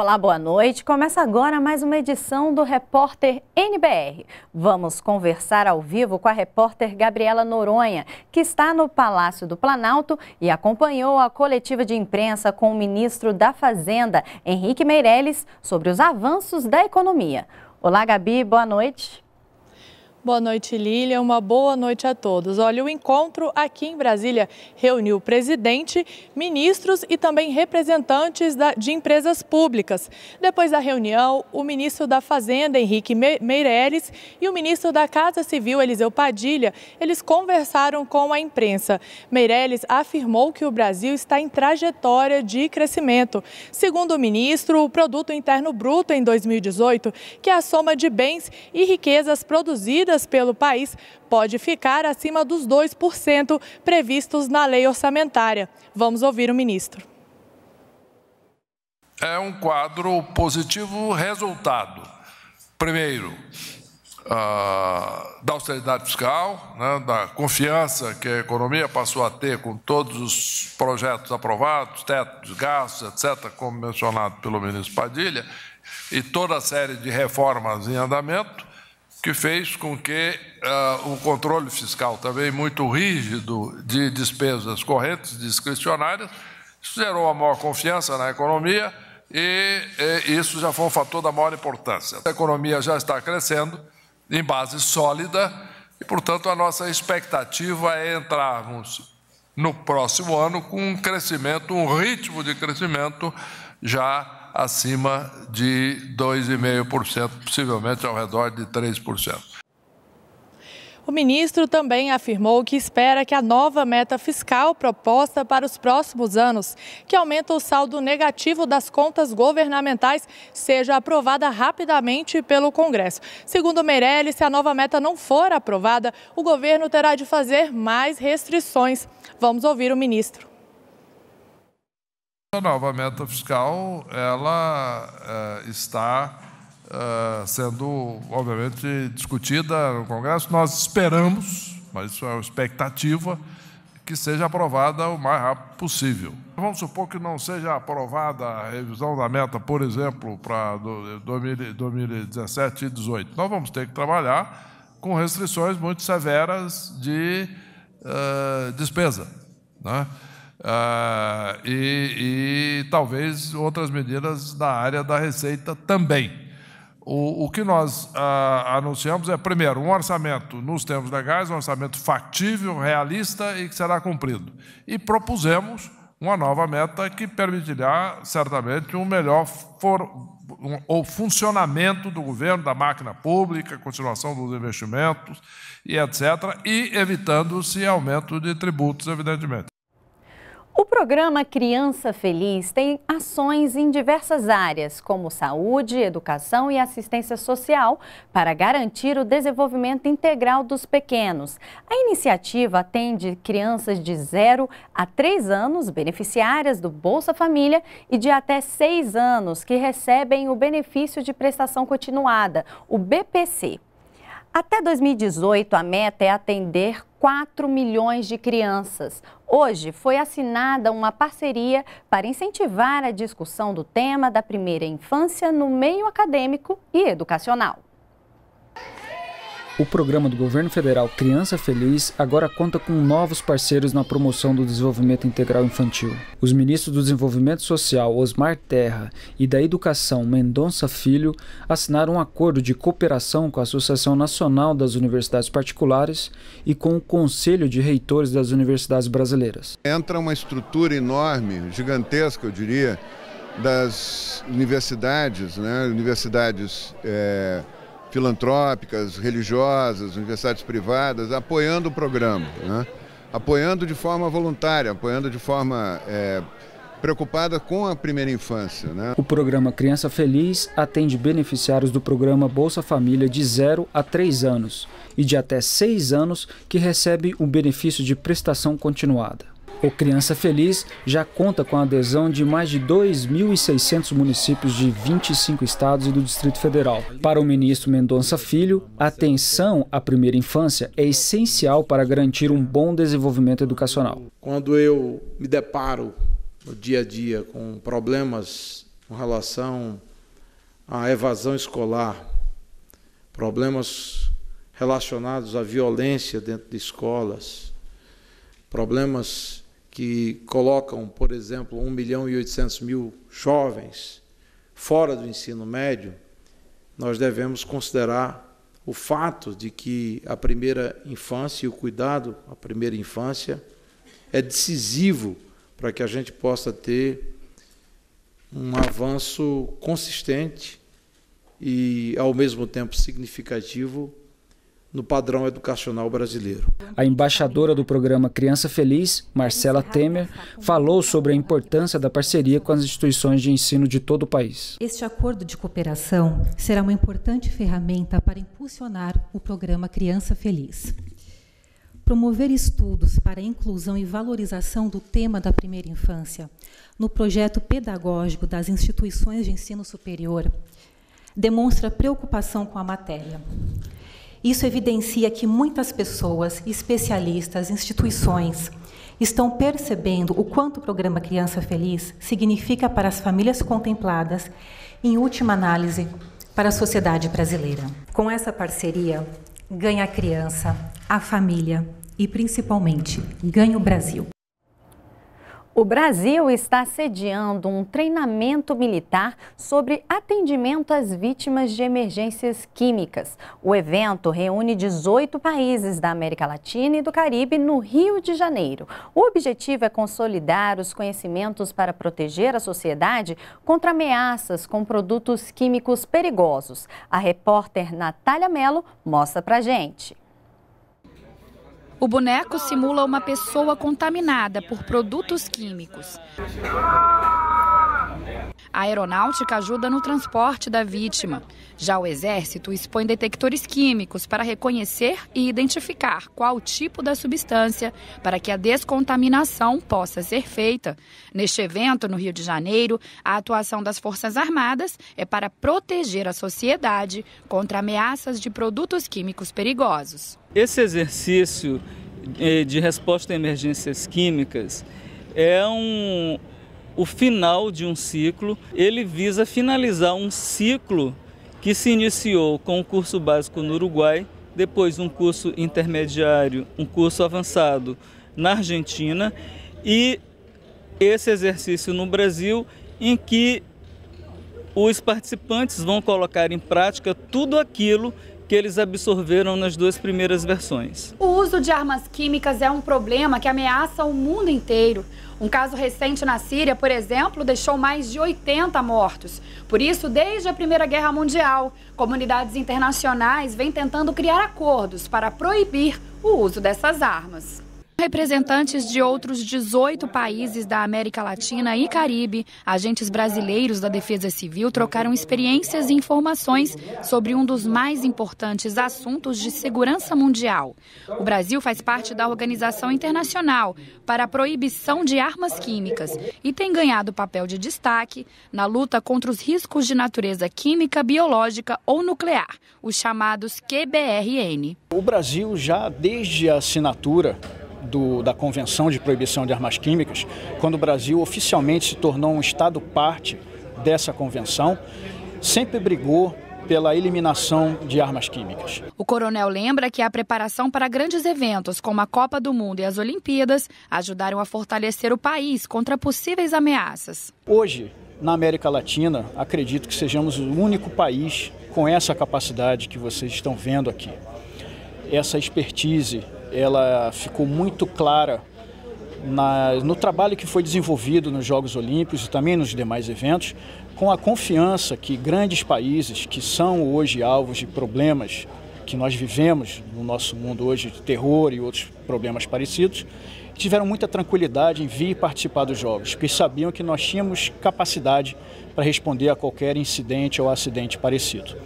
Olá, boa noite. Começa agora mais uma edição do Repórter NBR. Vamos conversar ao vivo com a repórter Gabriela Noronha, que está no Palácio do Planalto e acompanhou a coletiva de imprensa com o ministro da Fazenda, Henrique Meirelles, sobre os avanços da economia. Olá, Gabi, boa noite. Boa noite, Lília. Uma boa noite a todos. Olha, o encontro aqui em Brasília reuniu presidente, ministros e também representantes de empresas públicas. Depois da reunião, o ministro da Fazenda, Henrique Meireles, e o ministro da Casa Civil, Eliseu Padilha, eles conversaram com a imprensa. Meireles afirmou que o Brasil está em trajetória de crescimento. Segundo o ministro, o produto interno bruto em 2018, que é a soma de bens e riquezas produzidas pelo país pode ficar acima dos 2% previstos na lei orçamentária. Vamos ouvir o ministro. É um quadro positivo resultado. Primeiro, ah, da austeridade fiscal, né, da confiança que a economia passou a ter com todos os projetos aprovados, tetos, gastos, etc., como mencionado pelo ministro Padilha, e toda a série de reformas em andamento que fez com que uh, o controle fiscal também muito rígido de despesas correntes discricionárias isso gerou a maior confiança na economia e, e isso já foi um fator da maior importância. A economia já está crescendo em base sólida e, portanto, a nossa expectativa é entrarmos no próximo ano com um crescimento, um ritmo de crescimento já acima de 2,5%, possivelmente ao redor de 3%. O ministro também afirmou que espera que a nova meta fiscal proposta para os próximos anos, que aumenta o saldo negativo das contas governamentais, seja aprovada rapidamente pelo Congresso. Segundo Meirelles, se a nova meta não for aprovada, o governo terá de fazer mais restrições. Vamos ouvir o ministro. A nova meta fiscal ela uh, está uh, sendo, obviamente, discutida no Congresso. Nós esperamos, mas isso é uma expectativa, que seja aprovada o mais rápido possível. Vamos supor que não seja aprovada a revisão da meta, por exemplo, para 2017 e 2018. Nós vamos ter que trabalhar com restrições muito severas de uh, despesa. Né? Uh, e, e, talvez outras medidas da área da Receita também. O, o que nós uh, anunciamos é, primeiro, um orçamento nos termos legais, um orçamento factível, realista e que será cumprido. E propusemos uma nova meta que permitirá, certamente, um melhor for, um, o funcionamento do governo, da máquina pública, continuação dos investimentos e etc., e evitando-se aumento de tributos, evidentemente. O programa Criança Feliz tem ações em diversas áreas, como saúde, educação e assistência social, para garantir o desenvolvimento integral dos pequenos. A iniciativa atende crianças de 0 a 3 anos, beneficiárias do Bolsa Família, e de até 6 anos, que recebem o benefício de prestação continuada, o BPC. Até 2018, a meta é atender 4 milhões de crianças. Hoje foi assinada uma parceria para incentivar a discussão do tema da primeira infância no meio acadêmico e educacional. O programa do governo federal Criança Feliz agora conta com novos parceiros na promoção do desenvolvimento integral infantil. Os ministros do Desenvolvimento Social, Osmar Terra, e da Educação, Mendonça Filho, assinaram um acordo de cooperação com a Associação Nacional das Universidades Particulares e com o Conselho de Reitores das Universidades Brasileiras. Entra uma estrutura enorme, gigantesca, eu diria, das universidades, né? universidades. É filantrópicas, religiosas, universidades privadas, apoiando o programa, né? apoiando de forma voluntária, apoiando de forma é, preocupada com a primeira infância. Né? O programa Criança Feliz atende beneficiários do programa Bolsa Família de 0 a 3 anos e de até 6 anos que recebe o benefício de prestação continuada. O Criança Feliz já conta com a adesão de mais de 2.600 municípios de 25 estados e do Distrito Federal. Para o ministro Mendonça Filho, a atenção à primeira infância é essencial para garantir um bom desenvolvimento educacional. Quando eu me deparo no dia a dia com problemas com relação à evasão escolar, problemas relacionados à violência dentro de escolas, problemas que colocam, por exemplo, 1 milhão e 800 mil jovens fora do ensino médio, nós devemos considerar o fato de que a primeira infância e o cuidado à primeira infância é decisivo para que a gente possa ter um avanço consistente e, ao mesmo tempo, significativo no padrão educacional brasileiro. A embaixadora do programa Criança Feliz, Marcela Temer, falou sobre a importância da parceria com as instituições de ensino de todo o país. Este acordo de cooperação será uma importante ferramenta para impulsionar o programa Criança Feliz. Promover estudos para a inclusão e valorização do tema da primeira infância no projeto pedagógico das instituições de ensino superior demonstra preocupação com a matéria isso evidencia que muitas pessoas, especialistas, instituições, estão percebendo o quanto o programa Criança Feliz significa para as famílias contempladas, e, em última análise, para a sociedade brasileira. Com essa parceria, ganha a criança, a família e, principalmente, ganha o Brasil. O Brasil está sediando um treinamento militar sobre atendimento às vítimas de emergências químicas. O evento reúne 18 países da América Latina e do Caribe no Rio de Janeiro. O objetivo é consolidar os conhecimentos para proteger a sociedade contra ameaças com produtos químicos perigosos. A repórter Natália Mello mostra pra gente. O boneco simula uma pessoa contaminada por produtos químicos. A aeronáutica ajuda no transporte da vítima. Já o Exército expõe detectores químicos para reconhecer e identificar qual tipo da substância para que a descontaminação possa ser feita. Neste evento, no Rio de Janeiro, a atuação das Forças Armadas é para proteger a sociedade contra ameaças de produtos químicos perigosos. Esse exercício eh, de resposta a emergências químicas é um, o final de um ciclo, ele visa finalizar um ciclo que se iniciou com o curso básico no Uruguai, depois um curso intermediário, um curso avançado na Argentina e esse exercício no Brasil em que os participantes vão colocar em prática tudo aquilo que eles absorveram nas duas primeiras versões. O uso de armas químicas é um problema que ameaça o mundo inteiro. Um caso recente na Síria, por exemplo, deixou mais de 80 mortos. Por isso, desde a Primeira Guerra Mundial, comunidades internacionais vêm tentando criar acordos para proibir o uso dessas armas. Representantes de outros 18 países da América Latina e Caribe, agentes brasileiros da Defesa Civil trocaram experiências e informações sobre um dos mais importantes assuntos de segurança mundial. O Brasil faz parte da Organização Internacional para a Proibição de Armas Químicas e tem ganhado papel de destaque na luta contra os riscos de natureza química, biológica ou nuclear, os chamados QBRN. O Brasil já desde a assinatura do, da Convenção de Proibição de Armas Químicas, quando o Brasil oficialmente se tornou um Estado parte dessa convenção, sempre brigou pela eliminação de armas químicas. O coronel lembra que a preparação para grandes eventos como a Copa do Mundo e as Olimpíadas ajudaram a fortalecer o país contra possíveis ameaças. Hoje, na América Latina, acredito que sejamos o único país com essa capacidade que vocês estão vendo aqui. Essa expertise, ela ficou muito clara na, no trabalho que foi desenvolvido nos Jogos Olímpicos e também nos demais eventos, com a confiança que grandes países que são hoje alvos de problemas que nós vivemos no nosso mundo hoje de terror e outros problemas parecidos, tiveram muita tranquilidade em vir participar dos jogos, porque sabiam que nós tínhamos capacidade para responder a qualquer incidente ou acidente parecido.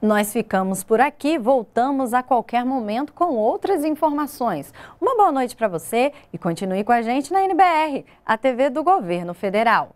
Nós ficamos por aqui, voltamos a qualquer momento com outras informações. Uma boa noite para você e continue com a gente na NBR, a TV do Governo Federal.